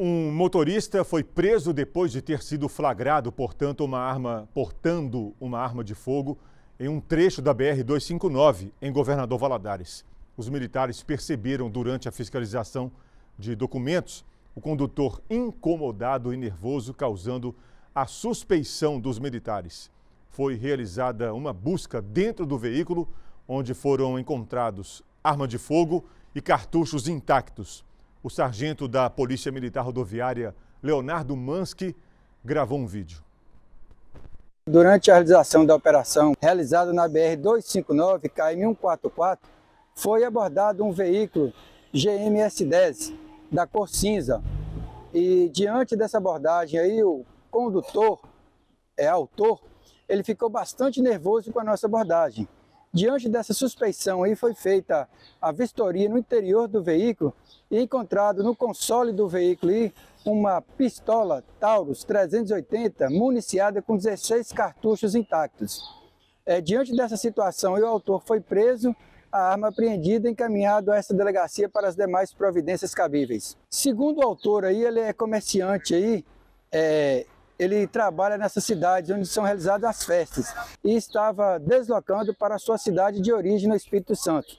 Um motorista foi preso depois de ter sido flagrado portanto uma arma, portando uma arma de fogo em um trecho da BR-259 em Governador Valadares. Os militares perceberam durante a fiscalização de documentos o condutor incomodado e nervoso, causando a suspeição dos militares. Foi realizada uma busca dentro do veículo, onde foram encontrados arma de fogo e cartuchos intactos. O sargento da Polícia Militar Rodoviária, Leonardo Mansky, gravou um vídeo. Durante a realização da operação realizada na BR-259 KM144, foi abordado um veículo GMS-10 da cor cinza. E diante dessa abordagem aí, o condutor, é autor, ele ficou bastante nervoso com a nossa abordagem. Diante dessa suspeição aí foi feita a vistoria no interior do veículo e encontrado no console do veículo aí uma pistola Taurus 380 municiada com 16 cartuchos intactos. É, diante dessa situação, o autor foi preso, a arma apreendida e encaminhado a esta delegacia para as demais providências cabíveis. Segundo o autor aí, ele é comerciante aí, é, ele trabalha nessas cidades onde são realizadas as festas e estava deslocando para a sua cidade de origem no Espírito Santo.